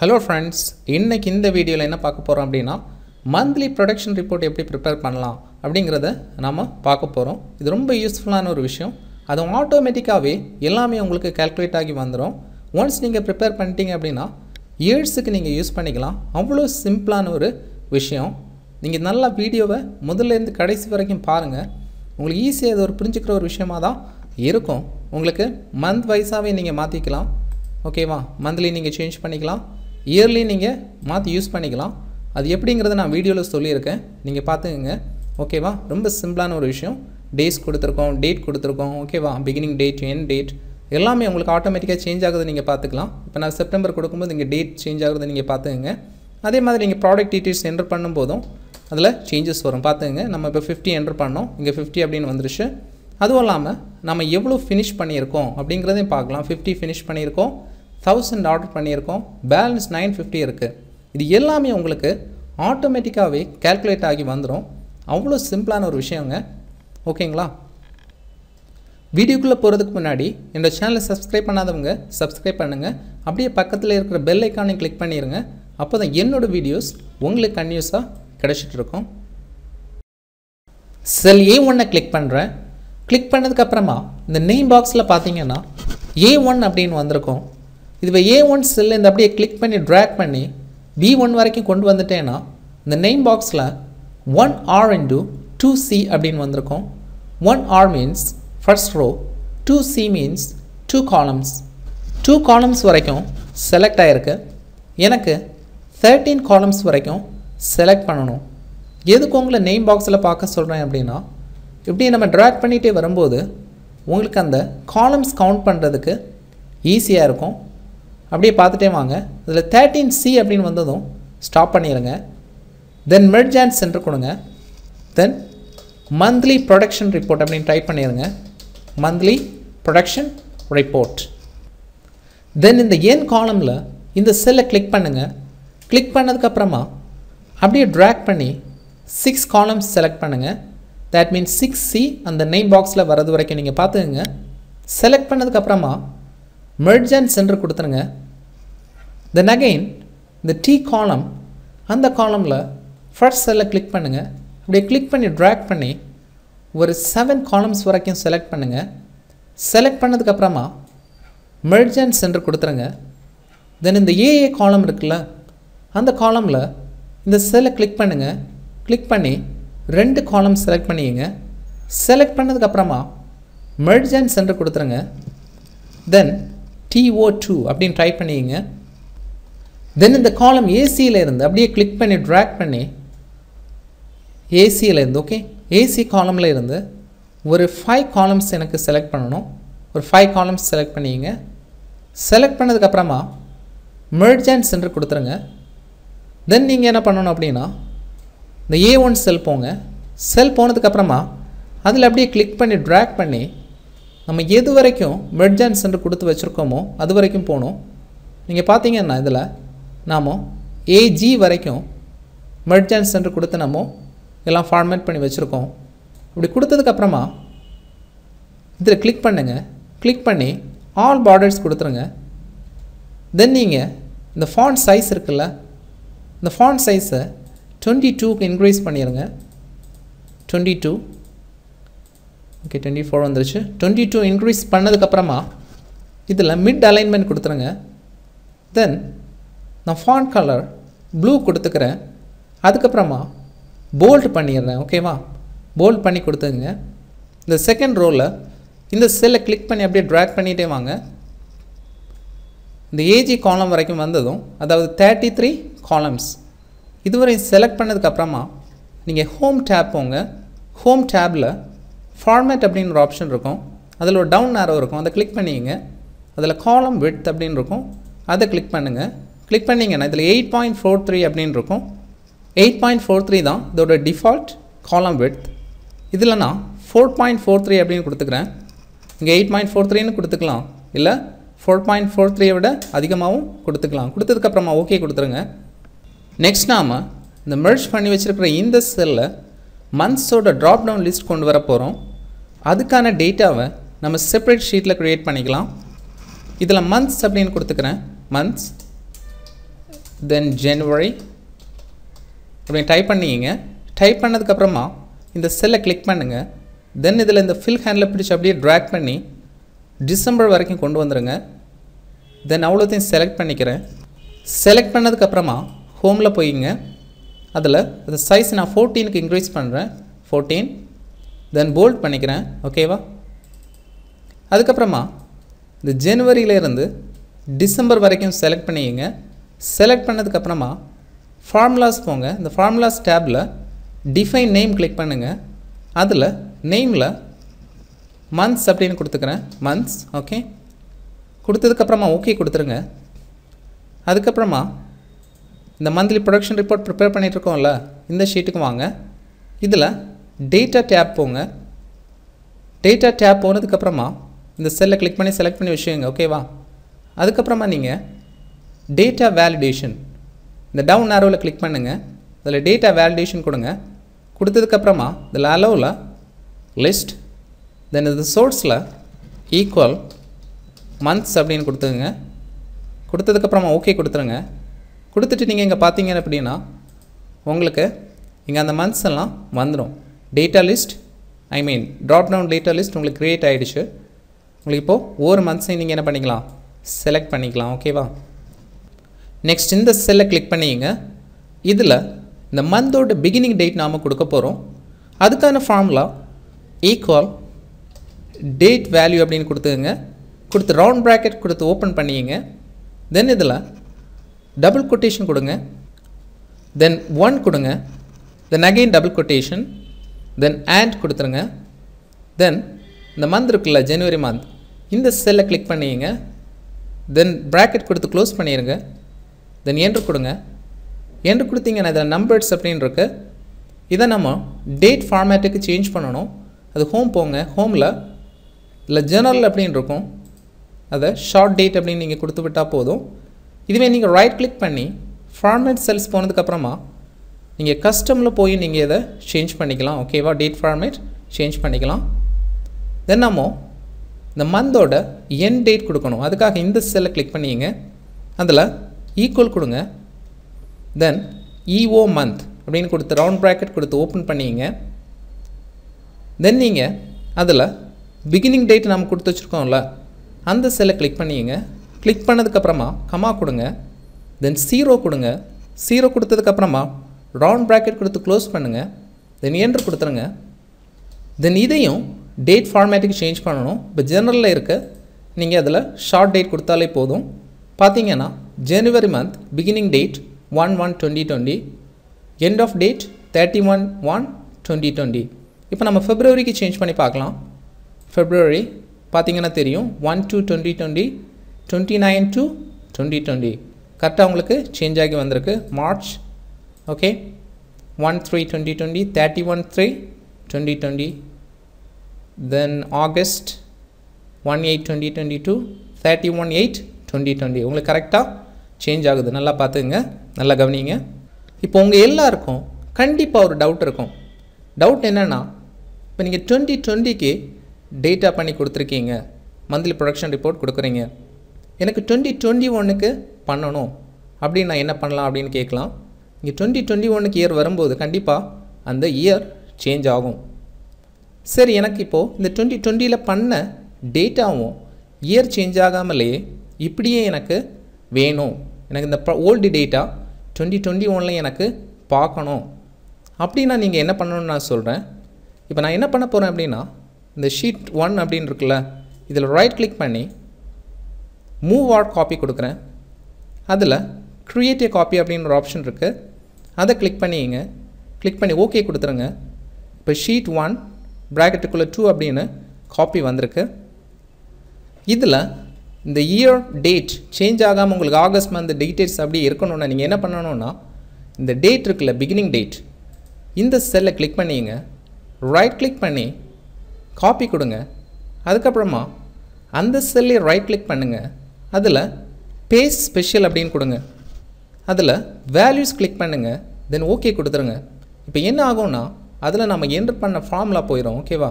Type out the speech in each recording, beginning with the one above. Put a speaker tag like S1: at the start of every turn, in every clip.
S1: hello friends இன்றைக்கி இந்த வீடியோவில் என்ன பார்க்க போகிறோம் அப்படின்னா மந்த்லி ப்ரொடக்ஷன் ரிப்போர்ட் எப்படி ப்ரிப்பேர் பண்ணலாம் அப்படிங்கிறத நம்ம பார்க்க போகிறோம் இது ரொம்ப யூஸ்ஃபுல்லான ஒரு விஷயம் அது ஆட்டோமேட்டிக்காகவே எல்லாமே உங்களுக்கு கேல்குலேட் ஆகி வந்துடும் ஒன்ஸ் நீங்கள் ப்ரிப்பேர் பண்ணிட்டீங்க அப்படின்னா இயர்ஸுக்கு நீங்கள் யூஸ் பண்ணிக்கலாம் அவ்வளோ சிம்பிளான ஒரு விஷயம் நீங்கள் நல்லா வீடியோவை முதல்லேருந்து கடைசி வரைக்கும் பாருங்கள் உங்களுக்கு ஈஸியாக இது ஒரு புரிஞ்சுக்கிற ஒரு விஷயமாக தான் இருக்கும் உங்களுக்கு மந்த் வைஸாகவே நீங்கள் மாற்றிக்கலாம் ஓகேவா மந்த்லி நீங்கள் சேஞ்ச் பண்ணிக்கலாம் இயர்லி நீங்கள் மாற்றி யூஸ் பண்ணிக்கலாம் அது எப்படிங்கிறத நான் வீடியோவில் சொல்லியிருக்கேன் நீங்கள் பார்த்துக்கங்க ஓகேவா ரொம்ப சிம்பிளான ஒரு விஷயம் டேஸ் கொடுத்துருக்கோம் டேட் கொடுத்துருக்கோம் ஓகேவா பிகினிங் டேட் என் டேட் எல்லாமே உங்களுக்கு ஆட்டோமேட்டிக்காக சேஞ்ச் ஆகுது நீங்கள் பார்த்துக்கலாம் இப்போ நான் செப்டம்பர் கொடுக்கும்போது இங்கே டேட் சேஞ்ச் ஆகுது நீங்கள் பார்த்துக்கங்க அதே மாதிரி நீங்கள் ப்ராடக்ட் டீட்டெயில்ஸ் என்ட்ரு பண்ணும்போதும் அதில் சேஞ்சஸ் வரும் பார்த்துங்க நம்ம இப்போ ஃபிஃப்டி என்ட்ரு பண்ணோம் இங்கே ஃபிஃப்டி அப்படின்னு வந்துருச்சு அதுவும் இல்லாமல் நம்ம எவ்வளோ ஃபினிஷ் பண்ணியிருக்கோம் அப்படிங்கிறதையும் பார்க்கலாம் ஃபிஃப்டி ஃபினிஷ் பண்ணியிருக்கோம் தௌசண்ட் ஆர்டர் பண்ணியிருக்கோம் பேலன்ஸ் நைன் ஃபிஃப்டி இருக்குது இது எல்லாமே உங்களுக்கு ஆட்டோமேட்டிக்காகவே கேல்குலேட் ஆகி வந்துடும் அவ்வளோ சிம்பிளான ஒரு விஷயங்க ஓகேங்களா வீடியோக்குள்ளே போகிறதுக்கு முன்னாடி என்னோட சேனலை சப்ஸ்கிரைப் பண்ணாதவங்க சப்ஸ்கிரைப் பண்ணுங்கள் அப்படியே பக்கத்தில் இருக்கிற பெல் ஐக்கானையும் கிளிக் பண்ணிடுங்க அப்போ தான் என்னோடய வீடியோஸ் உங்களுக்கு கன்யூஸாக கிடச்சிட்ருக்கோம் செல் ஏ ஒன்னை கிளிக் பண்ணுறேன் கிளிக் பண்ணதுக்கப்புறமா இந்த நெய் பாக்ஸில் பார்த்தீங்கன்னா ஏ ஒன் அப்படின்னு வந்திருக்கோம் இப்போ ஏ ஒன் செல்லை இந்த அப்படியே கிளிக் பண்ணி ட்ராக் பண்ணி பி ஒன் வரைக்கும் கொண்டு வந்துட்டேன்னா இந்த நெய்ம் பாக்ஸில் one R into two C அப்படின்னு வந்திருக்கும் one R means first row two C means two columns two columns வரைக்கும் செலக்ட் ஆகிருக்கு எனக்கு தேர்ட்டீன் காலம்ஸ் வரைக்கும் செலக்ட் பண்ணணும் எதுக்கு உங்களை நெய்ம் பாக்ஸில் பார்க்க சொல்கிறேன் அப்படின்னா இப்படி நம்ம ட்ராக் பண்ணிகிட்டே வரும்போது உங்களுக்கு அந்த காலம்ஸ் கவுண்ட் பண்ணுறதுக்கு ஈஸியாக இருக்கும் அப்படியே பார்த்துட்டே வாங்க இதில் தேர்ட்டீன் சி அப்படின்னு வந்ததும் ஸ்டாப் பண்ணிடுங்க தென் மெட் ஜான்ஸ் சென்டர் கொடுங்க தென் மந்த்லி ப்ரொடக்ஷன் ரிப்போர்ட் அப்படின்னு டைப் பண்ணிடுங்க மந்த்லி ப்ரொடக்ஷன் ரிப்போர்ட் தென் இந்த ஏன் காலமில் இந்த செல்லை கிளிக் பண்ணுங்கள் கிளிக் பண்ணதுக்கப்புறமா அப்படியே ட்ராக் பண்ணி சிக்ஸ் காலம்ஸ் செலக்ட் பண்ணுங்கள் தேட் மீன்ஸ் சிக்ஸ் சி அந்த நெய்ம் பாக்ஸில் வரது வரைக்கும் நீங்கள் பார்த்துக்குங்க செலக்ட் பண்ணதுக்கப்புறமா மெர்ஜ் அண்ட் சென்டர் கொடுத்துருங்க தென் அகெயின் இந்த டி காலம் அந்த காலமில் ஃபர்ஸ்ட் செல்லை கிளிக் பண்ணுங்கள் அப்படியே கிளிக் பண்ணி ட்ராக் பண்ணி ஒரு செவன் காலம்ஸ் வரைக்கும் செலக்ட் பண்ணுங்கள் செலக்ட் பண்ணதுக்கப்புறமா மெர்ஜன்ஸ் என்று கொடுத்துருங்க தென் இந்த ஏஏ காலம் இருக்குல்ல அந்த காலமில் இந்த செல்லை கிளிக் பண்ணுங்கள் கிளிக் பண்ணி ரெண்டு காலம் செலக்ட் பண்ணிக்கங்க செலக்ட் பண்ணதுக்கப்புறமா மெர்ஜன்ஸ் என்று கொடுத்துருங்க தென் டிஓ டூ அப்படின்னு ட்ரை பண்ணிக்கங்க தென் இந்த காலம் ஏசியில் இருந்து அப்படியே கிளிக் பண்ணி ட்ராக் பண்ணி ஏசியில் இருந்து ஓகே ஏசி காலமில் இருந்து ஒரு ஃபைவ் காலம்ஸ் எனக்கு செலக்ட் பண்ணணும் ஒரு ஃபைவ் காலம்ஸ் செலக்ட் பண்ணிங்க செலக்ட் பண்ணதுக்கப்புறமா மெர்ஜ் அண்ட் சென்டர் கொடுத்துருங்க தென் நீங்கள் என்ன பண்ணணும் அப்படின்னா இந்த ஏ ஒன் செல் போங்க செல் போனதுக்கப்புறமா அதில் அப்படியே கிளிக் பண்ணி ட்ராக் பண்ணி நம்ம எது வரைக்கும் மெர்ஜ் அண்ட் சென்டர் கொடுத்து வச்சுருக்கோமோ அது வரைக்கும் போகணும் நீங்கள் பார்த்தீங்கன்னா இதில் நாம் ஏஜி வரைக்கும் மெர்ஜன்ஸ் சென்டர் கொடுத்து நம்ம எல்லாம் ஃபார்மேட் பண்ணி வச்சுருக்கோம் இப்படி கொடுத்ததுக்கப்புறமா இதில் கிளிக் பண்ணுங்கள் கிளிக் பண்ணி ஆல் பார்டர்ஸ் கொடுத்துருங்க தென் நீங்கள் இந்த ஃபாண்ட் சைஸ் இருக்குல்ல இந்த ஃபாண்ட் சைஸை டுவெண்ட்டி டூக்கு இன்க்ரீஸ் பண்ணிடுங்க twenty two okay twenty four வந்துருச்சு டுவெண்ட்டி டூ இன்க்ரீஸ் பண்ணதுக்கப்புறமா இதில் மிட் அலைன்மெண்ட் கொடுத்துருங்க தென் நான் ஃபாண்ட் கலர் ப்ளூ கொடுத்துக்கிறேன் அதுக்கப்புறமா போல்ட் பண்ணிடுறேன் ஓகேவா போல்ட் பண்ணி கொடுத்துங்க இந்த செகண்ட் ரோவில் இந்த செல்லை கிளிக் பண்ணி அப்படியே ட்ராக் பண்ணிகிட்டே வாங்க இந்த ஏஜி காலம் வரைக்கும் வந்ததும் அதாவது தேர்ட்டி த்ரீ காலம்ஸ் இதுவரையும் செலக்ட் பண்ணதுக்கப்புறமா நீங்கள் ஹோம் டேப் போங்க ஹோம் டேப்பில் ஃபார்மேட் அப்படின்ற ஒரு ஆப்ஷன் இருக்கும் அதில் ஒரு டவுன் நேரம் இருக்கும் அதை கிளிக் பண்ணிங்க அதில் காலம் வெட் அப்படின்னு இருக்கும் அதை கிளிக் பண்ணுங்கள் கிளிக் பண்ணிங்கன்னா இதில் எயிட் பாயிண்ட் ஃபோர் த்ரீ அப்படின்னு இருக்கும் எயிட் பாயிண்ட் ஃபோர் த்ரீ தான் இதோட டிஃபால்ட் காலம் வெட் இதில் நான் ஃபோர் பாயிண்ட் ஃபோர் த்ரீ அப்படின்னு கொடுத்துக்கிறேன் இங்கே எயிட் பாயிண்ட் ஃபோர் த்ரீனு கொடுத்துக்கலாம் இல்லை ஃபோர் பாயிண்ட் ஃபோர் த்ரீயை விட அதிகமாகவும் கொடுத்துக்கலாம் கொடுத்ததுக்கப்புறமா ஓகே கொடுத்துருங்க நெக்ஸ்ட் நாம் இந்த மெர்ஜ் பண்ணி வச்சுருக்கிற இந்த செல்லில் மந்த்ஸோட ட்ராப் டவுன் லிஸ்ட் கொண்டு வர போகிறோம் அதுக்கான டேட்டாவை நம்ம செப்பரேட் ஷீட்டில் க்ரியேட் பண்ணிக்கலாம் இதில் மந்த்ஸ் அப்படின்னு கொடுத்துக்கிறேன் மந்த்ஸ் தென் ஜனவரி அப்படின்னு டைப் பண்ணிக்கிங்க டைப் பண்ணதுக்கப்புறமா இந்த செல்லை கிளிக் பண்ணுங்கள் தென் இதில் இந்த ஃபில் ஹேண்டில் பிடிச்சி அப்படியே ட்ராக் பண்ணி டிசம்பர் வரைக்கும் கொண்டு வந்துடுங்க தென் அவ்வளோத்தையும் செலக்ட் பண்ணிக்கிறேன் செலக்ட் பண்ணதுக்கப்புறமா ஹோமில் போயிங்க அதில் இந்த சைஸ் நான் ஃபோர்டீனுக்கு இன்க்ரீஸ் பண்ணுறேன் ஃபோர்டீன் தென் போல்ட் பண்ணிக்கிறேன் ஓகேவா அதுக்கப்புறமா இந்த ஜனவரியிலேருந்து டிசம்பர் வரைக்கும் செலக்ட் பண்ணிக்கங்க செலக்ட் பண்ணதுக்கப்புறமா ஃபார்முலாஸ் போங்க இந்த ஃபார்முலாஸ் டேப்பில் டிஃபைன் நேம் கிளிக் பண்ணுங்கள் அதில் நேமில் மந்த்ஸ் அப்படின்னு கொடுத்துக்கிறேன் மந்த்ஸ் ஓகே கொடுத்ததுக்கப்புறமா ஓகே கொடுத்துருங்க அதுக்கப்புறமா இந்த மந்த்லி ப்ரொடக்ஷன் ரிப்போர்ட் ப்ரிப்பேர் பண்ணிகிட்ருக்கோம்ல இந்த ஷீட்டுக்கு வாங்க இதில் டேட்டா டேப் போங்க டேட்டா டேப் போனதுக்கப்புறமா இந்த செல்லை கிளிக் பண்ணி செலக்ட் பண்ணி விஷயங்க ஓகேவா அதுக்கப்புறமா நீங்கள் டேட்டா வேலிடேஷன் இந்த டவுன் ஆரோவில் கிளிக் பண்ணுங்கள் அதில் டேட்டா வேலிடேஷன் கொடுங்க கொடுத்ததுக்கப்புறமா இதில் அலோவில் லிஸ்ட் தென் இது சோர்ஸில் ஈக்குவல் மந்த்ஸ் அப்படின்னு கொடுத்துருங்க கொடுத்ததுக்கப்புறமா ஓகே கொடுத்துருங்க கொடுத்துட்டு நீங்கள் இங்கே பார்த்தீங்க அப்படின்னா உங்களுக்கு இங்கே அந்த மந்த்ஸ் எல்லாம் வந்துடும் data list I mean drop down data list உங்களுக்கு க்ரியேட் ஆகிடுச்சு உங்களுக்கு இப்போது ஒவ்வொரு மந்த்ஸையும் நீங்கள் என்ன பண்ணிக்கலாம் செலக்ட் பண்ணிக்கலாம் ஓகேவா நெக்ஸ்ட் இந்த செல்லை கிளிக் பண்ணிங்க இதில் இந்த மந்தோட பிகினிங் டேட் நாம் கொடுக்க போகிறோம் அதுக்கான ஃபார்முலா ஈக்குவல் டேட் வேல்யூ அப்படின்னு கொடுத்துங்க கொடுத்து ரவுண்ட் ப்ராக்கெட் கொடுத்து ஓப்பன் பண்ணிங்க தென் இதில் டபுள் கொட்டேஷன் கொடுங்க தென் ஒன் கொடுங்க then again double quotation then and கொடுத்துருங்க தென் இந்த மந்த் இருக்குல்ல ஜனவரி மந்த் இந்த செல்லை கிளிக் பண்ணிங்க தென் ப்ராக்கெட் கொடுத்து க்ளோஸ் பண்ணிடுங்க தென் என்று கொடுங்க என்று கொடுத்தீங்கன்னா இதில் நம்பர்ஸ் அப்படின்னு இருக்கு இதை நம்ம டேட் ஃபார்மேட்டுக்கு சேஞ்ச் பண்ணணும் அது ஹோம் போங்க ஹோமில் இல்லை ஜெர்னல் அப்படின்னு இருக்கும் அதை ஷார்ட் டேட் அப்படின்னு நீங்கள் கொடுத்து விட்டால் போதும் இதுவே நீங்கள் ரைட் கிளிக் பண்ணி ஃபார்மேட் செல்ஸ் போனதுக்கப்புறமா நீங்கள் கஸ்டமில் போய் நீங்கள் இதை சேஞ்ச் பண்ணிக்கலாம் ஓகேவா டேட் ஃபார்மேட் சேஞ்ச் பண்ணிக்கலாம் தென் நம்ம இந்த மந்தோட என் டேட் கொடுக்கணும் அதுக்காக இந்த செல்லை கிளிக் பண்ணிங்க அதில் ஈக்குவல் கொடுங்க தென் இஓ மந்த் அப்படின்னு கொடுத்து ரவுண்ட் ப்ராக்கெட் கொடுத்து ஓப்பன் பண்ணிங்க தென் நீங்கள் அதில் பிகினிங் டேட் நம்ம கொடுத்து வச்சுருக்கோம்ல அந்த செல்லை கிளிக் பண்ணிங்க கிளிக் பண்ணதுக்கப்புறமா கமா கொடுங்க தென் சீரோ கொடுங்க சீரோ கொடுத்ததுக்கப்புறமா ரவுண்ட் ப்ராக்கெட் கொடுத்து க்ளோஸ் பண்ணுங்கள் தென் என்று கொடுத்துருங்க தென் இதையும் டேட் ஃபார்மேட்டுக்கு சேஞ்ச் பண்ணணும் இப்போ ஜெனரலில் இருக்க நீங்கள் அதில் ஷார்ட் டேட் கொடுத்தாலே போதும் பார்த்தீங்கன்னா ஜனவரி month beginning date one one twenty twenty end of date thirty one one twenty twenty இப்போ நம்ம ஃபெப்ரவரிக்கு சேஞ்ச் பண்ணி பார்க்கலாம் ஃபெப்ரவரி பார்த்திங்கன்னா தெரியும் one two twenty twenty twenty nine two twenty twenty கரெக்டாக உங்களுக்கு சேஞ்ச் ஆகி வந்திருக்கு March okay one three twenty twenty thirty one three twenty twenty then August one eight twenty twenty two thirty one eight twenty twenty உங்களுக்கு கரெக்டாக change ஆகுது நல்லா பார்த்துங்க நல்லா கவனிங்க இப்போ உங்கள் எல்லாருக்கும் கண்டிப்பாக ஒரு டவுட் இருக்கும் டவுட் என்னென்னா இப்போ நீங்கள் டுவெண்ட்டி டுவெண்ட்டிக்கு டேட்டா பண்ணி கொடுத்துருக்கீங்க மந்த்லி ப்ரொடக்ஷன் ரிப்போர்ட் கொடுக்குறீங்க எனக்கு டுவெண்ட்டி டுவெண்ட்டி ஒன்னுக்கு பண்ணணும் அப்படின்னு நான் என்ன பண்ணலாம் அப்படின்னு கேட்கலாம் இங்கே டுவெண்ட்டி டுவெண்ட்டி ஒன்றுக்கு இயர் வரும்போது கண்டிப்பாக அந்த இயர் சேஞ்ச் ஆகும் சரி எனக்கு இப்போது இந்த டுவெண்ட்டி டுவெண்ட்டியில் பண்ண டேட்டாவும் இயர் சேஞ்ச் ஆகாமலே இப்படியே எனக்கு வேணும் எனக்கு இந்த ஓல்டு டேட்டா டுவெண்ட்டி டுவெண்ட்டி ஒனில் எனக்கு பார்க்கணும் அப்படின்னா நீங்கள் என்ன பண்ணணும்னு நான் சொல்கிறேன் இப்போ நான் என்ன பண்ண போகிறேன் அப்படின்னா இந்த ஷீட் ஒன் அப்படின்னு இருக்குல்ல இதில் ரைட் கிளிக் பண்ணி மூவ் ஆட் காப்பி கொடுக்குறேன் அதில் க்ரியேட் ஏ காப்பி அப்படின்னு ஒரு ஆப்ஷன் இருக்குது அதை கிளிக் பண்ணிங்க கிளிக் பண்ணி ஓகே கொடுத்துருங்க இப்போ ஷீட் ஒன் ப்ராக்கெட்டுக்குள்ளே டூ அப்படின்னு காப்பி வந்திருக்கு இதில் இந்த இயர் டேட் சேஞ்ச் ஆகாமல் உங்களுக்கு ஆகஸ்ட் மந்த் டீட்டெயில்ஸ் அப்படி இருக்கணும்னா நீங்கள் என்ன பண்ணணும்னா இந்த டேட் இருக்குல்ல பிகினிங் டேட் இந்த செல்லை கிளிக் பண்ணிங்க ரைட் கிளிக் பண்ணி காப்பி கொடுங்க அதுக்கப்புறமா அந்த செல்லே ரைட் கிளிக் பண்ணுங்கள் அதில் பேஸ் ஸ்பெஷல் அப்படின்னு கொடுங்க அதில் வேல்யூஸ் கிளிக் பண்ணுங்கள் தென் ஓகே கொடுத்துருங்க இப்போ என்ன ஆகும்னா அதில் நம்ம என்ட்ரு பண்ண ஃபார்முலா போயிடும் ஓகேவா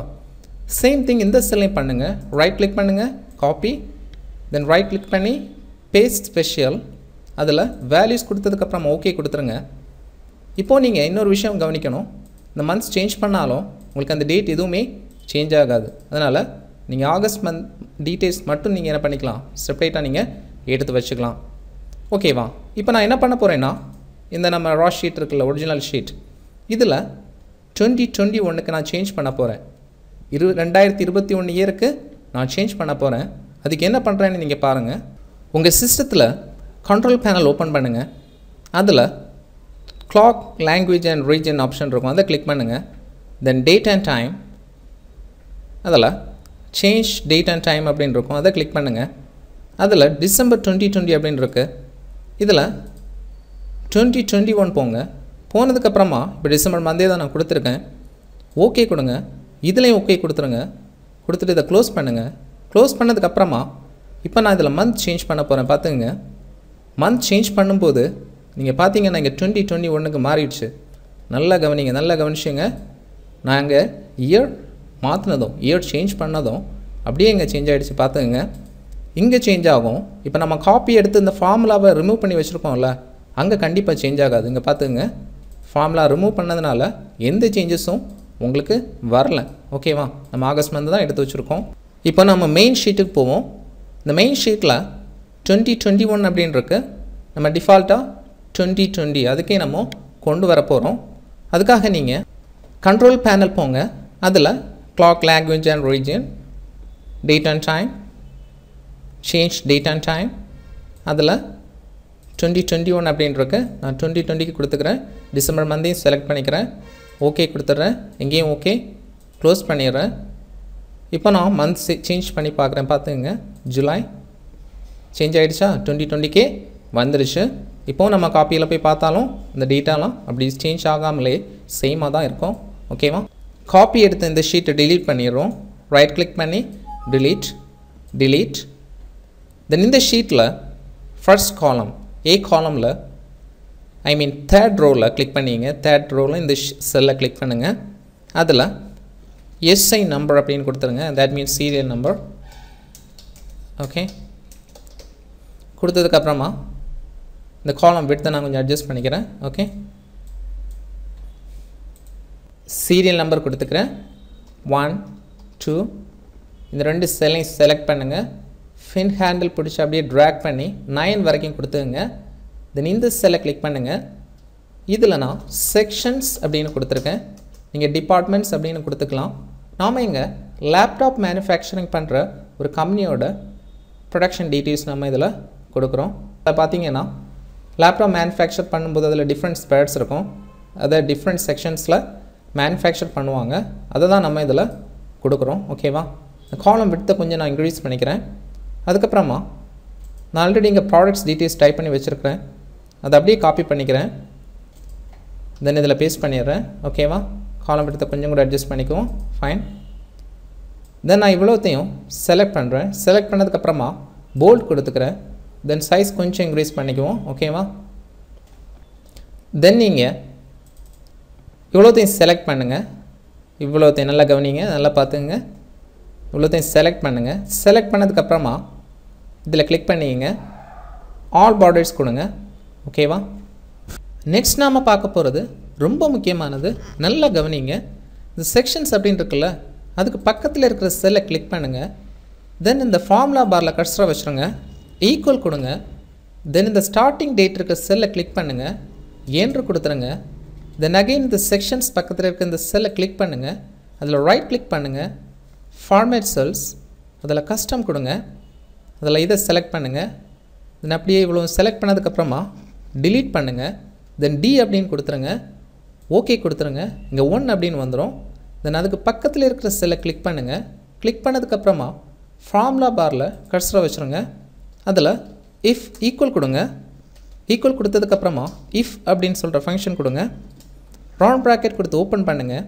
S1: சேம் திங் இந்த செல்லையும் பண்ணுங்கள் ரைட் கிளிக் பண்ணுங்கள் காப்பி தென் ரைட் கிளிக் பண்ணி பேஸ்ட் ஸ்பெஷியல் அதில் வேல்யூஸ் கொடுத்ததுக்கப்புறம் ஓகே கொடுத்துருங்க இப்போது நீங்கள் இன்னொரு விஷயம் கவனிக்கணும் இந்த மந்த்ஸ் சேஞ்ச் பண்ணாலும் உங்களுக்கு அந்த டேட் எதுவுமே சேஞ்ச் ஆகாது அதனால் நீங்கள் ஆகஸ்ட் மந்த் டீட்டெயில்ஸ் மட்டும் நீங்கள் என்ன பண்ணிக்கலாம் செப்பரேட்டாக நீங்கள் எடுத்து வச்சுக்கலாம் ஓகேவா இப்போ நான் என்ன பண்ண போகிறேன்னா இந்த நம்ம ரா ஷீட் இருக்குல்ல ஒரிஜினல் ஷீட் இதில் டுவெண்ட்டி டுவெண்ட்டி ஒன்றுக்கு நான் சேஞ்ச் பண்ண போகிறேன் இரு ரெண்டாயிரத்தி இருபத்தி ஒன்று இயருக்கு நான் சேஞ்ச் பண்ண போகிறேன் அதுக்கு என்ன பண்ணுறேன்னு நீங்கள் பாருங்கள் உங்கள் சிஸ்டத்தில் கண்ட்ரோல் பேனல் ஓப்பன் பண்ணுங்கள் அதில் clock language and region option இருக்கும் அதை கிளிக் பண்ணுங்கள் தென் டேட் அண்ட் டைம் அதில் சேஞ்ச் டேட் அண்ட் டைம் அப்படின்னு இருக்கும் அதை கிளிக் பண்ணுங்கள் அதில் டிசம்பர் டுவெண்ட்டி டுவெண்ட்டி அப்படின்னு இருக்குது இதில் டுவெண்ட்டி டுவெண்ட்டி ஒன் போங்க போனதுக்கப்புறமா இப்போ டிசம்பர் மந்தே தான் நான் கொடுத்துருக்கேன் ஓகே கொடுங்க இதுலேயும் ஓகே கொடுத்துருங்க கொடுத்துட்டு இதை க்ளோஸ் பண்ணுங்கள் க்ளோஸ் பண்ணதுக்கப்புறமா இப்போ நான் இதில் மந்த் சேஞ்ச் பண்ண போகிறேன் பார்த்துங்க மந்த் சேஞ்ச் பண்ணும்போது நீங்கள் பார்த்தீங்கன்னா இங்கே டுவெண்ட்டி டுவெண்ட்டி ஒன்றுக்கு மாறிடுச்சு நல்லா கவனிங்க நல்லா கவனிச்சுங்க நாங்கள் இயர் மாற்றினதும் இயர் சேஞ்ச் பண்ணதும் அப்படியே இங்கே சேஞ்ச் ஆகிடுச்சு பார்த்துங்க இங்கே சேஞ்ச் ஆகும் இப்போ நம்ம காப்பி எடுத்து இந்த ஃபார்முலாவை ரிமூவ் பண்ணி வச்சுருக்கோம்ல அங்கே கண்டிப்பாக சேஞ்ச் ஆகாது இங்கே பார்த்துங்க ஃபார்முலா ரிமூவ் பண்ணதுனால எந்த சேஞ்சஸும் உங்களுக்கு வரல ஓகேவா நம்ம ஆகஸ்ட் மந்த் தான் எடுத்து வச்சுருக்கோம் இப்போ நம்ம மெயின் ஷீட்டுக்கு போவோம் இந்த மெயின் ஷீட்டில் டுவெண்ட்டி டுவெண்ட்டி ஒன் அப்படின்ருக்கு நம்ம டிஃபால்ட்டாக டுவெண்ட்டி டுவெண்ட்டி அதுக்கே நம்ம கொண்டு வர போகிறோம் அதுக்காக நீங்கள் கண்ட்ரோல் பேனல் போங்க அதில் clock language and origin date and time change date and time அதில் டுவெண்ட்டி டுவெண்ட்டி ஒன் அப்படின்ட்டுருக்கு நான் டுவெண்ட்டி டுவெண்ட்டிக்கு கொடுத்துக்கிறேன் டிசம்பர் மந்தையும் செலக்ட் பண்ணிக்கிறேன் ஓகே கொடுத்துட்றேன் எங்கேயும் ஓகே க்ளோஸ் பண்ணிடுறேன் இப்போ நான் மந்த் சேஞ்ச் பண்ணி பார்க்குறேன் பார்த்துங்க ஜூலை சேஞ்ச் ஆகிடுச்சா டுவெண்ட்டி டுவெண்ட்டிக்கே வந்துருச்சு இப்போது நம்ம காப்பியில் போய் பார்த்தாலும் இந்த டேட்டாலாம் அப்படி சேஞ்ச் ஆகாமலே சேமாக தான் இருக்கும் ஓகேவா காப்பி எடுத்து இந்த ஷீட்டை டிலீட் பண்ணிடுறோம் ரைட் கிளிக் பண்ணி டிலீட் டிலீட் தென் இந்த ஷீட்டில் ஃபர்ஸ்ட் காலம் ஏ காலமில் ஐ மீன் தேர்ட் ரோவில் கிளிக் பண்ணிங்க தேர்ட் ரோவில் இந்த செல்லை கிளிக் பண்ணுங்கள் அதில் எஸ்ஐ நம்பர் அப்படின்னு கொடுத்துருங்க that means serial number okay கொடுத்ததுக்கப்புறமா இந்த காலம் விட்டு நான் கொஞ்சம் அட்ஜஸ்ட் பண்ணிக்கிறேன் ஓகே சீரியல் நம்பர் கொடுத்துக்கிறேன் ஒன் டூ இந்த ரெண்டு செல்லையும் செலக்ட் பண்ணுங்கள் ஃபின் ஹேண்டில் பிடிச்சி அப்படியே ட்ராக் பண்ணி நைன் வரைக்கும் கொடுத்துங்க தென் இந்த செல்லை கிளிக் பண்ணுங்கள் இதில் நான் செக்ஷன்ஸ் அப்படின்னு கொடுத்துருக்கேன் நீங்கள் டிபார்ட்மெண்ட்ஸ் அப்படின்னு கொடுத்துக்கலாம் நாம் இங்கே லேப்டாப் மேனுஃபேக்சரிங் பண்ணுற ஒரு கம்பெனியோட ப்ரொடக்ஷன் டீட்டெயில்ஸ் நம்ம இதில் கொடுக்குறோம் அதை பார்த்தீங்கன்னா லேப்டாப் மேனுஃபேக்சர் பண்ணும்போது அதில் டிஃப்ரெண்ட் ஸ்பேர்ட்ஸ் இருக்கும் அதை டிஃப்ரெண்ட் செக்ஷன்ஸில் மேனுஃபேக்சர் பண்ணுவாங்க அதை தான் நம்ம இதில் கொடுக்குறோம் ஓகேவா காலம் விடுத்த கொஞ்சம் நான் இன்க்ரீஸ் பண்ணிக்கிறேன் அதுக்கப்புறமா நான் ஆல்ரெடி இங்கே ப்ராடக்ட்ஸ் டீட்டெயில்ஸ் டைப் பண்ணி வச்சுருக்கிறேன் அதை அப்படியே காப்பி பண்ணிக்கிறேன் தென் இதில் பேஸ்ட் பண்ணிடுறேன் ஓகேவா காலம் எடுத்து கொஞ்சம் கூட அட்ஜஸ்ட் பண்ணிக்குவோம் ஃபைன் தென் நான் இவ்வளோத்தையும் செலக்ட் பண்ணுறேன் செலக்ட் பண்ணதுக்கப்புறமா போல்ட் கொடுத்துக்கிறேன் தென் சைஸ் கொஞ்சம் இன்க்ரீஸ் பண்ணிக்குவோம் ஓகேவா தென் நீங்கள் இவ்வளோத்தையும் செலக்ட் பண்ணுங்கள் இவ்வளோத்தையும் நல்லா கவனிங்க நல்லா பார்த்துங்க இவ்வளோத்தையும் செலக்ட் பண்ணுங்கள் செலக்ட் பண்ணதுக்கப்புறமா இதில் கிளிக் பண்ணிக்கங்க ஆல் பார்டர்ஸ் கொடுங்க ஓகேவா நெக்ஸ்ட் நாம் பார்க்க போகிறது ரொம்ப முக்கியமானது நல்லா கவனிங்க இந்த செக்ஷன்ஸ் அப்படின்னு இருக்குல்ல அதுக்கு பக்கத்தில் இருக்கிற செல்லை கிளிக் பண்ணுங்கள் தென் இந்த ஃபார்முலா பாரில் கட்ஸ்ட்ரா வச்சுருங்க ஈக்குவல் கொடுங்க தென் இந்த ஸ்டார்டிங் டேட் இருக்கிற செல்லை கிளிக் பண்ணுங்கள் ஏன்று கொடுத்துருங்க தென் அகெயின் இந்த செக்ஷன்ஸ் பக்கத்தில் இருக்க இந்த செல்லை கிளிக் பண்ணுங்கள் அதில் ரைட் கிளிக் பண்ணுங்கள் ஃபார்மேட் செல்ஸ் அதில் கஸ்டம் கொடுங்க அதில் இதை செலக்ட் பண்ணுங்கள் தென் அப்படியே இவ்வளோ செலக்ட் பண்ணதுக்கப்புறமா டிலீட் பண்ணுங்கள் தென் டி அப்படின்னு கொடுத்துருங்க ஓகே கொடுத்துருங்க இங்கே ஒன் அப்படின்னு வந்துடும் தென் அதுக்கு பக்கத்தில் இருக்கிற செல்லை கிளிக் பண்ணுங்கள் கிளிக் பண்ணதுக்கப்புறமா ஃபார்முலா பாரில் கட்சரை வச்சுருங்க அதில் இஃப் ஈக்குவல் கொடுங்க ஈக்குவல் கொடுத்ததுக்கப்புறமா இஃப் அப்படின்னு சொல்கிற ஃபங்க்ஷன் கொடுங்க ரவுண்ட் ப்ராக்கெட் கொடுத்து ஓப்பன் பண்ணுங்கள்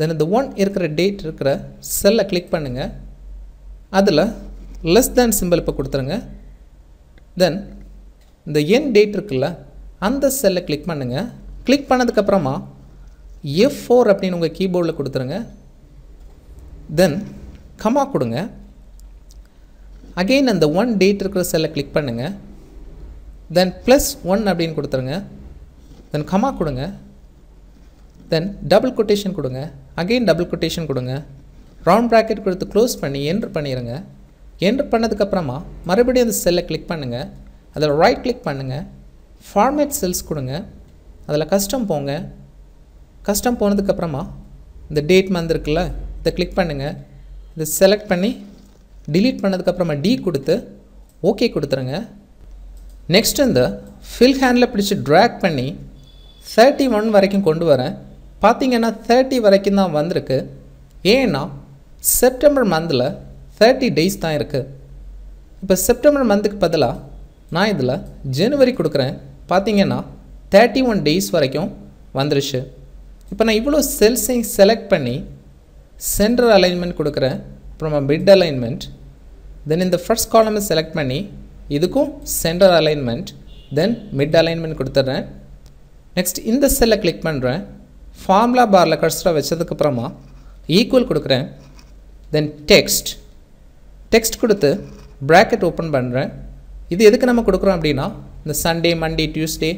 S1: தென் இந்த ஒன் இருக்கிற டேட் இருக்கிற செல்லை கிளிக் பண்ணுங்கள் அதில் லெஸ் தேன் சிம்பிள் இப்போ கொடுத்துருங்க தென் இந்த என் டேட் இருக்குல்ல அந்த செல்லை கிளிக் பண்ணுங்கள் கிளிக் பண்ணதுக்கப்புறமா எஃப் ஃபோர் அப்படின்னு உங்கள் கீபோர்டில் கொடுத்துருங்க தென் கமா கொடுங்க அகெயின் அந்த ஒன் டேட் இருக்கிற செல்லை கிளிக் பண்ணுங்கள் தென் ப்ளஸ் ஒன் அப்படின்னு கொடுத்துருங்க தென் கமா கொடுங்க தென் டபுள் கொட்டேஷன் கொடுங்க அகெயின் டபுள் கொட்டேஷன் கொடுங்க ரவுண்ட் ப்ராக்கெட் கொடுத்து க்ளோஸ் பண்ணி என்ட்ரு பண்ணிடுங்க என்ட்ரு பண்ணதுக்கப்புறமா மறுபடியும் அந்த செல்லை கிளிக் பண்ணுங்கள் அதில் ரைட் கிளிக் பண்ணுங்கள் ஃபார்மேட் செல்ஸ் கொடுங்க அதில் கஸ்டம் போங்க கஸ்டம் போனதுக்கப்புறமா இந்த டேட் மந்த் இருக்குல்ல இதை கிளிக் பண்ணுங்கள் இதை செலக்ட் பண்ணி டிலீட் பண்ணதுக்கப்புறமா டி கொடுத்து ஓகே கொடுத்துருங்க நெக்ஸ்ட் இந்த ஃபில் ஹேண்டில் பிடிச்சி ட்ராக் பண்ணி தேர்ட்டி ஒன் வரைக்கும் கொண்டு வரேன் பார்த்தீங்கன்னா தேர்ட்டி வரைக்கும் தான் வந்திருக்கு ஏன்னா செப்டம்பர் மந்தில் தேர்ட்டி டேஸ் தான் இருக்குது இப்போ செப்டம்பர் மந்த்துக்கு பதிலாக நான் இதில் ஜனவரி கொடுக்குறேன் பார்த்தீங்கன்னா தேர்ட்டி ஒன் டேஸ் வரைக்கும் வந்துருச்சு இப்போ நான் இவ்வளோ செல்ஸையும் செலக்ட் பண்ணி சென்டர் அலைன்மெண்ட் கொடுக்குறேன் அப்புறம் மிட் அலைன்மெண்ட் தென் இந்த ஃபர்ஸ்ட் காலமை செலக்ட் பண்ணி இதுக்கும் center alignment then mid alignment கொடுத்துட்றேன் நெக்ஸ்ட் இந்த செல்லை கிளிக் பண்ணுறேன் ஃபார்முலா பாரில் கர்சரை வச்சதுக்கப்புறமா ஈக்குவல் கொடுக்குறேன் தென் டெக்ஸ்ட் டெக்ஸ்ட் கொடுத்து ப்ராக்கெட் ஓப்பன் பண்ணுறேன் இது எதுக்கு நம்ம கொடுக்குறோம் அப்படின்னா இந்த சண்டே மண்டே டியூஸ்டே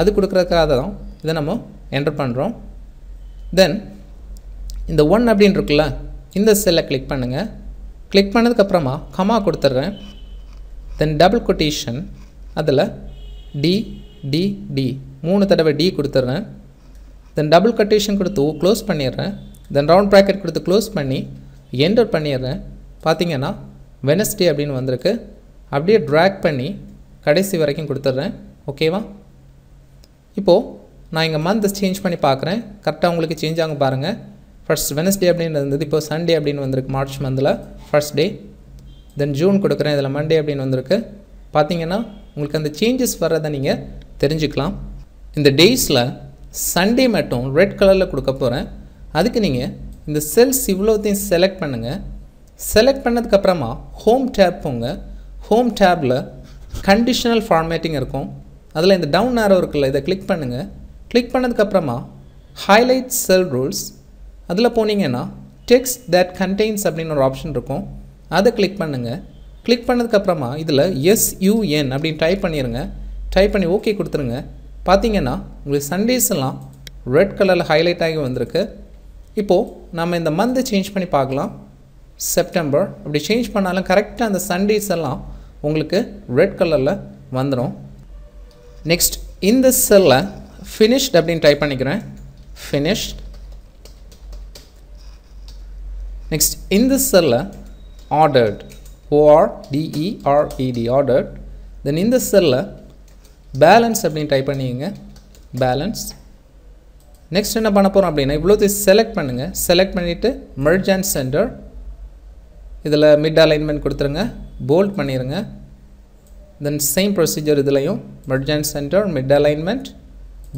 S1: அது கொடுக்குறதுக்காக தான் இதை நம்ம என்டர் பண்ணுறோம் தென் இந்த ஒன் அப்படின்னு இருக்குல்ல இந்த செல்லை கிளிக் பண்ணுங்கள் கிளிக் பண்ணதுக்கப்புறமா கமா கொடுத்துட்றேன் தென் டபுள் கொட்டேஷன் அதில் டி டி டி மூணு தடவை டி கொடுத்துட்றேன் தென் டபுள் கொட்டேஷன் கொடுத்து க்ளோஸ் பண்ணிடுறேன் தென் ரவுண்ட் ப்ராக்கெட் கொடுத்து க்ளோஸ் பண்ணி என்டர் பண்ணிடுறேன் பார்த்தீங்கன்னா வெனஸ்டே அப்படின்னு வந்திருக்கு அப்படியே ட்ராக் பண்ணி கடைசி வரைக்கும் கொடுத்துட்றேன் ஓகேவா இப்போது நான் இங்கே மந்த் சேஞ்ச் பண்ணி பார்க்குறேன் கரெக்டாக உங்களுக்கு சேஞ்ச் ஆகும் பாருங்கள் ஃபர்ஸ்ட் வெனஸ்டே அப்படின்னு இருந்தது இப்போ சண்டே அப்படின்னு வந்திருக்கு மார்ச் மந்தில் ஃபர்ஸ்ட் டே தென் ஜூன் கொடுக்குறேன் இதில் மண்டே அப்படின்னு வந்திருக்கு பார்த்தீங்கன்னா உங்களுக்கு அந்த சேஞ்சஸ் வர்றதை நீங்கள் தெரிஞ்சுக்கலாம் இந்த டேஸில் சண்டே மட்டும் ரெட் கலரில் கொடுக்க போகிறேன் அதுக்கு நீங்கள் இந்த செல்ஸ் இவ்வளோத்தையும் செலக்ட் பண்ணுங்கள் செலக்ட் பண்ணதுக்கப்புறமா ஹோம் டேப் போங்க ஹோம் டேப்பில் கண்டிஷனல் ஃபார்மேட்டிங் இருக்கும் அதில் இந்த டவுன் ஆரோ இருக்குல்ல இதை கிளிக் பண்ணுங்கள் கிளிக் பண்ணதுக்கப்புறமா ஹைலைட் செல் ரூல்ஸ் அதில் போனீங்கன்னா டெக்ஸ்ட் தட் கண்டெய்ன்ஸ் அப்படின்னு ஒரு ஆப்ஷன் இருக்கும் அதை கிளிக் பண்ணுங்கள் கிளிக் பண்ணதுக்கப்புறமா இதில் எஸ்யூஎன் அப்படின்னு டைப் பண்ணிடுங்க டைப் பண்ணி ஓகே கொடுத்துருங்க பார்த்தீங்கன்னா உங்களுக்கு சண்டேஸ்லாம் ரெட் கலரில் ஹைலைட் ஆகி வந்திருக்கு இப்போது நம்ம இந்த மந்த் சேஞ்ச் பண்ணி பார்க்கலாம் செப்டம்பர் அப்படி சேஞ்ச் பண்ணாலும் கரெக்டாக அந்த சண்டேஸ் எல்லாம் உங்களுக்கு ரெட் கலரில் வந்துடும் நெக்ஸ்ட் இந்த செல்லில் ஃபினிஷ்ட் அப்படின்னு டைப் பண்ணிக்கிறேன் ஃபினிஷ்ட் நெக்ஸ்ட் இந்த செல்லில் ஆர்டர்ட் ஓஆர்டிஇஆர்இடி ஆர்டர்ட் தென் இந்த செல்லில் பேலன்ஸ் அப்படின்னு டைப் பண்ணிங்க பேலன்ஸ் நெக்ஸ்ட் என்ன பண்ண போகிறோம் அப்படின்னா இவ்வளோத்தையும் செலக்ட் பண்ணுங்கள் செலக்ட் பண்ணிவிட்டு மெர்ஜ் அண்ட் சென்டர் இதில் மிட் அலைன்மெண்ட் கொடுத்துருங்க போல்ட் பண்ணிடுங்க தென் சேம் ப்ரொசீஜர் இதுலேயும் merge center mid alignment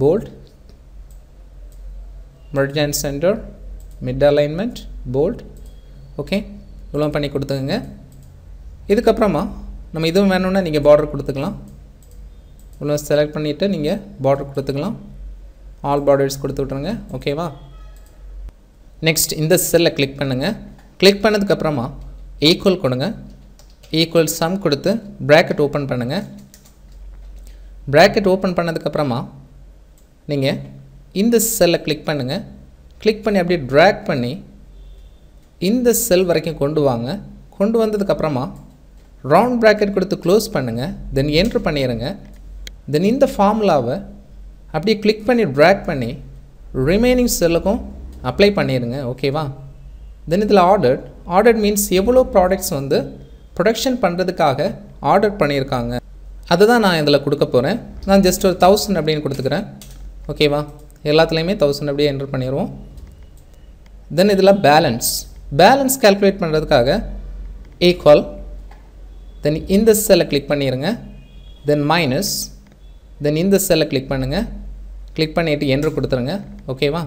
S1: bold merge and center mid alignment bold okay இவ்வளோ பண்ணி கொடுத்துக்கோங்க இதுக்கப்புறமா நம்ம இதுவும் வேணும்னா நீங்கள் பார்டர் கொடுத்துக்கலாம் இவ்வளோ செலக்ட் பண்ணிவிட்டு நீங்கள் பார்டர் கொடுத்துக்கலாம் ஆல் பார்டர்ஸ் கொடுத்து விட்ருங்க ஓகேவா நெக்ஸ்ட் இந்த செல்லை கிளிக் பண்ணுங்கள் கிளிக் பண்ணதுக்கப்புறமா ஈக்குவல் கொடுங்க ஈக்குவல் சம் கொடுத்து ப்ராக்கெட் ஓப்பன் பண்ணுங்கள் ப்ராக்கெட் ஓப்பன் பண்ணதுக்கப்புறமா நீங்கள் இந்த செல்லை கிளிக் பண்ணுங்கள் கிளிக் பண்ணி அப்படியே ட்ராக் பண்ணி இந்த செல் வரைக்கும் கொண்டு வாங்க கொண்டு வந்ததுக்கப்புறமா ரவுண்ட் ப்ராக்கெட் கொடுத்து க்ளோஸ் பண்ணுங்கள் தென் என்ட்ரு பண்ணிடுங்க தென் இந்த ஃபார்முலாவை அப்படியே கிளிக் பண்ணி ட்ராக் பண்ணி ரிமைனிங் செல்லுக்கும் அப்ளை பண்ணிடுங்க ஓகேவா தென் இதில் ஆர்டர்ட் ஆர்டர்ட் மீன்ஸ் எவ்வளோ ப்ராடக்ட்ஸ் வந்து ப்ரொடக்ஷன் பண்ணுறதுக்காக ஆர்டர் பண்ணியிருக்காங்க அதை தான் நான் இதில் கொடுக்க போகிறேன் நான் ஜஸ்ட் ஒரு தௌசண்ட் அப்படின்னு கொடுத்துக்கிறேன் ஓகேவா எல்லாத்துலேயுமே தௌசண்ட் அப்படியே என்ட்ரு பண்ணிடுவோம் தென் இதில் பேலன்ஸ் பேலன்ஸ் கால்குலேட் பண்ணுறதுக்காக ஈக்குவல் தென் இந்த செல்லை கிளிக் பண்ணிடுங்க தென் மைனஸ் தென் இந்த செல்லை கிளிக் பண்ணுங்கள் கிளிக் பண்ணிவிட்டு என்ட்ரு கொடுத்துருங்க ஓகேவா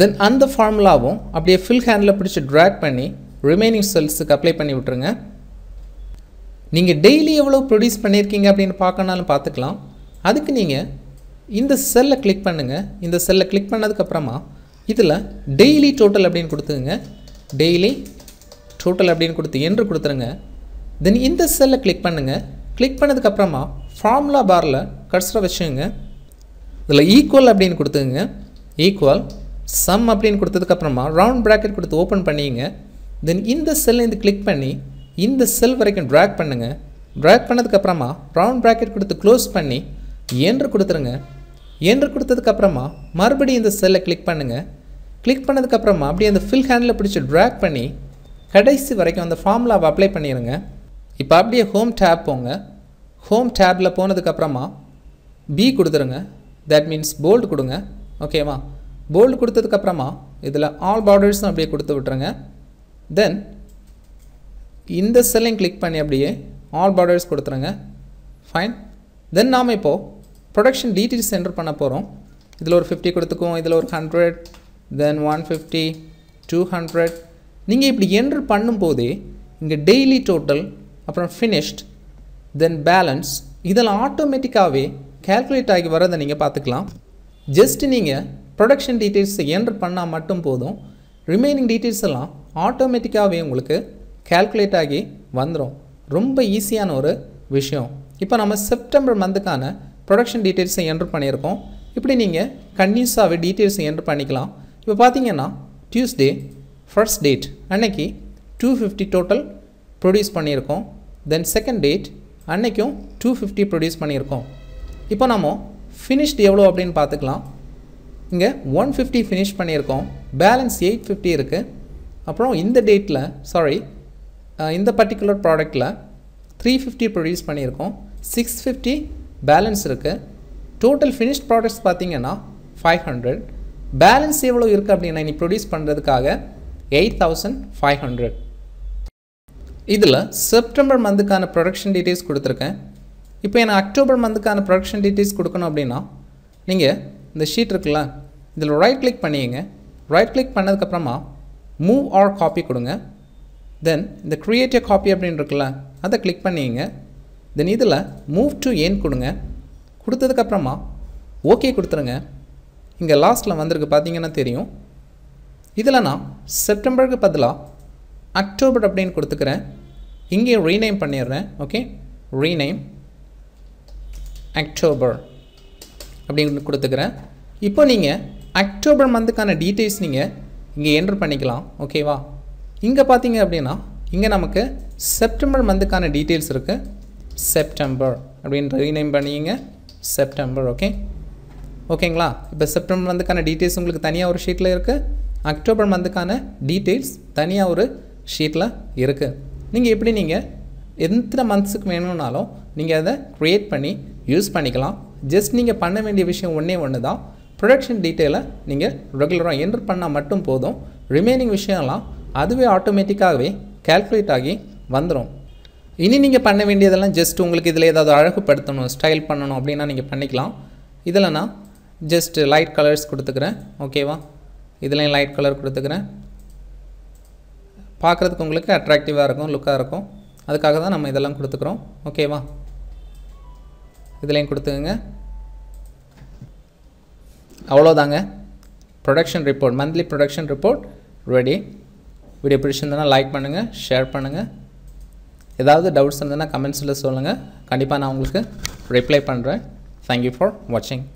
S1: தென் அந்த ஃபார்முலாவும் அப்படியே ஃபில் ஹேண்டில் பிடிச்சி ட்ராக் பண்ணி ரிமைனிங் செல்ஸுக்கு அப்ளை பண்ணி விட்ருங்க நீங்கள் டெய்லி எவ்வளோ ப்ரொடியூஸ் பண்ணியிருக்கீங்க அப்படின்னு பார்க்கணாலும் பார்த்துக்கலாம் அதுக்கு நீங்கள் இந்த செல்லை கிளிக் பண்ணுங்கள் இந்த செல்லை கிளிக் பண்ணதுக்கப்புறமா இதில் டெய்லி டோட்டல் அப்படின்னு கொடுத்துங்க டெய்லி டோட்டல் அப்படின்னு கொடுத்து என்று கொடுத்துருங்க தென் இந்த செல்லை கிளிக் பண்ணுங்கள் கிளிக் பண்ணதுக்கப்புறமா ஃபார்முலா பாரில் கட்ஸரை வச்சுங்க இதில் ஈக்குவல் அப்படின்னு கொடுத்துங்க ஈக்குவல் சம் அப்படின்னு கொடுத்ததுக்கப்புறமா ரவுண்ட் ப்ராக்கெட் கொடுத்து ஓப்பன் பண்ணிங்க தென் இந்த செல்லை இந்த கிளிக் பண்ணி இந்த செல் வரைக்கும் ட்ராக் பண்ணுங்கள் ட்ராக் பண்ணதுக்கப்புறமா ரவுண்ட் ப்ராக்கெட் கொடுத்து க்ளோஸ் பண்ணி என்று கொடுத்துருங்க என்று கொடுத்ததுக்கப்புறமா மறுபடியும் இந்த செல்லை கிளிக் பண்ணுங்கள் கிளிக் பண்ணதுக்கப்புறமா அப்படியே அந்த ஃபில் ஹேண்டில் பிடிச்சி ட்ராக் பண்ணி கடைசி வரைக்கும் அந்த ஃபார்முலாவை அப்ளை பண்ணிடுங்க இப்போ அப்படியே ஹோம் டேப் போங்க ஹோம் டேப்பில் போனதுக்கப்புறமா பி கொடுத்துருங்க தட் மீன்ஸ் போல்டு கொடுங்க ஓகேவா போல்டு கொடுத்ததுக்கப்புறமா இதில் ஆல் பார்டர்ஸும் அப்படியே கொடுத்து விட்ருங்க தென் இந்த செல்லையும் கிளிக் பண்ணி அப்படியே ஆல் பார்டர்ஸ் கொடுத்துருங்க ஃபைன் தென் நாம் இப்போது ப்ரொடக்ஷன் டீட்டெயில்ஸ் என்டர் பண்ண போகிறோம் இதில் ஒரு ஃபிஃப்டி கொடுத்துக்குவோம் இதில் ஒரு hundred then one fifty two hundred நீங்கள் இப்படி என்ட்ரு பண்ணும்போதே இங்கே டெய்லி டோட்டல் அப்புறம் ஃபினிஷ்ட் தென் பேலன்ஸ் இதெல்லாம் ஆட்டோமேட்டிக்காகவே கேல்குலேட் ஆகி வரதை நீங்கள் பார்த்துக்கலாம் ஜஸ்ட் நீங்கள் ப்ரொடக்ஷன் டீட்டெயில்ஸை என்ட்ரு பண்ணால் மட்டும் போதும் ரிமைனிங் டீட்டெயில்ஸ் எல்லாம் ஆட்டோமேட்டிக்காகவே உங்களுக்கு கேல்குலேட் ஆகி வந்துடும் ரொம்ப ஈஸியான ஒரு விஷயம் இப்போ நம்ம செப்டம்பர் மந்த்துக்கான ப்ரொடக்ஷன் டீட்டெயில்ஸை என்ட்ரு பண்ணியிருக்கோம் இப்படி நீங்கள் கன்யூஸாகவே டீட்டெயில்ஸை என்ட்ரு பண்ணிக்கலாம் இப்போ பார்த்தீங்கன்னா டியூஸ்டே ஃபர்ஸ்ட் டேட் அன்னைக்கு டூ ஃபிஃப்டி டோட்டல் ப்ரொடியூஸ் பண்ணியிருக்கோம் தென் செகண்ட் டேட் அன்னைக்கும் டூ ஃபிஃப்டி ப்ரொடியூஸ் பண்ணியிருக்கோம் இப்போ நம்ம ஃபினிஷ்டு எவ்வளோ அப்படின்னு பார்த்துக்கலாம் இங்கே ஒன் ஃபிஃப்டி ஃபினிஷ் பண்ணியிருக்கோம் பேலன்ஸ் எயிட் ஃபிஃப்டி இருக்குது அப்புறம் இந்த டேட்டில் சாரி இந்த பர்டிகுலர் ப்ராடக்டில் த்ரீ ஃபிஃப்டி ப்ரொடியூஸ் பண்ணியிருக்கோம் சிக்ஸ் ஃபிஃப்டி பேலன்ஸ் இருக்குது டோட்டல் ஃபினிஷ்ட் ப்ராடக்ட்ஸ் பார்த்திங்கன்னா ஃபைவ் ஹண்ட்ரட் பேலன்ஸ் எவ்வளோ இருக்குது அப்படின்னா நீ ப்ரொடியூஸ் பண்ணுறதுக்காக எயிட் தௌசண்ட் ஃபைவ் ஹண்ட்ரட் இதில் செப்டம்பர் மந்த்துக்கான ப்ரொடக்ஷன் டீட்டெயில்ஸ் கொடுத்துருக்கேன் இப்போ எனக்கு அக்டோபர் மந்த்துக்கான ப்ரொடக்ஷன் டீட்டெயில்ஸ் கொடுக்கணும் அப்படின்னா நீங்கள் இந்த ஷீட் இருக்குல்ல இதில் ரைட் கிளிக் பண்ணிங்க ரைட் கிளிக் பண்ணதுக்கப்புறமா மூவ் ஆர் காப்பி கொடுங்க தென் இந்த க்ரியேட் ஏ காப்பி அப்படின்னு இருக்குல்ல அதை கிளிக் பண்ணிங்க தென் இதில் மூவ் டு ஏன் கொடுங்க கொடுத்ததுக்கப்புறமா ஓகே கொடுத்துருங்க இங்கே லாஸ்ட்டில் வந்திருக்கு பார்த்தீங்கன்னா தெரியும் இதில் நான் செப்டம்பருக்கு பதிலாக அக்டோபர் அப்படின்னு கொடுத்துக்கிறேன் இங்கே ரீநேம் பண்ணிடுறேன் ஓகே ரீநேம் அக்டோபர் அப்படின்னு கொடுத்துக்கிறேன் இப்போ நீங்கள் அக்டோபர் மந்த்துக்கான டீட்டெயில்ஸ் நீங்கள் இங்கே என்ட்ரு பண்ணிக்கலாம் ஓகேவா இங்கே பார்த்தீங்க அப்படின்னா இங்கே நமக்கு செப்டம்பர் மந்த்துக்கான டீட்டெயில்ஸ் இருக்குது செப்டம்பர் அப்படின்னு ரீநேம் பண்ணிங்க செப்டம்பர் ஓகே ஓகேங்களா இப்போ செப்டம்பர் மந்த்துக்கான டீட்டெயில்ஸ் உங்களுக்கு தனியாக ஒரு ஷீட்டில் இருக்குது அக்டோபர் மந்த்துக்கான டீட்டெயில்ஸ் தனியாக ஒரு ஷீட்டில் இருக்குது நீங்கள் எப்படி நீங்கள் எத்தனை மந்த்ஸுக்கு வேணும்னாலும் நீங்கள் அதை க்ரியேட் பண்ணி யூஸ் பண்ணிக்கலாம் ஜஸ்ட் நீங்கள் பண்ண வேண்டிய விஷயம் ஒன்றே ஒன்று தான் ப்ரொடக்ஷன் டீட்டெயிலை நீங்கள் ரெகுலராக என்ட்ரு பண்ணால் மட்டும் போதும் ரிமைனிங் விஷயம்லாம் அதுவே ஆட்டோமேட்டிக்காகவே கேல்குலேட் ஆகி வந்துடும் இனி நீங்கள் பண்ண வேண்டியதெல்லாம் ஜஸ்ட் உங்களுக்கு இதில் ஏதாவது அழகுப்படுத்தணும் ஸ்டைல் பண்ணணும் அப்படின்னா நீங்கள் பண்ணிக்கலாம் இதில் நான் ஜஸ்ட்டு லைட் கலர்ஸ் கொடுத்துக்கிறேன் ஓகேவா இதுலேயும் லைட் கலர் கொடுத்துக்கிறேன் பார்க்குறதுக்கு உங்களுக்கு அட்ராக்டிவாக இருக்கும் லுக்காக இருக்கும் அதுக்காக தான் நம்ம இதெல்லாம் கொடுத்துக்குறோம் ஓகேவா இதுலேயும் கொடுத்துக்கோங்க அவ்வளோதாங்க production report monthly production report ready video பிடிச்சிருந்தனா லைக் பண்ணுங்கள் ஷேர் பண்ணுங்கள் ஏதாவது டவுட்ஸ் இருந்ததுன்னா கமெண்ட்ஸில் சொல்லுங்கள் கண்டிப்பாக நான் உங்களுக்கு ரிப்ளை பண்ணுறேன் தேங்க்யூ ஃபார் வாட்சிங்